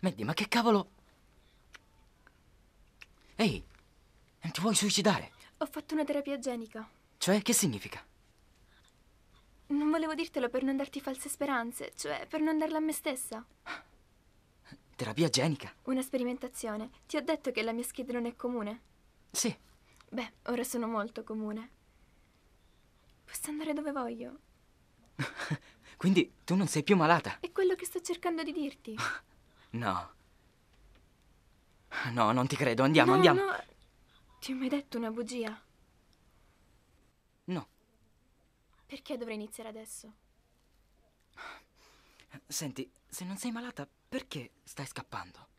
Mandy, ma che cavolo... Ehi, ti vuoi suicidare? Ho fatto una terapia genica. Cioè, che significa? Non volevo dirtelo per non darti false speranze, cioè per non darla a me stessa. Terapia genica? Una sperimentazione. Ti ho detto che la mia scheda non è comune. Sì. Beh, ora sono molto comune. Posso andare dove voglio. Quindi tu non sei più malata. È quello che sto cercando di dirti. No. No, non ti credo. Andiamo, no, andiamo. No. Ti ho mai detto una bugia? No. Perché dovrei iniziare adesso? Senti, se non sei malata, perché stai scappando?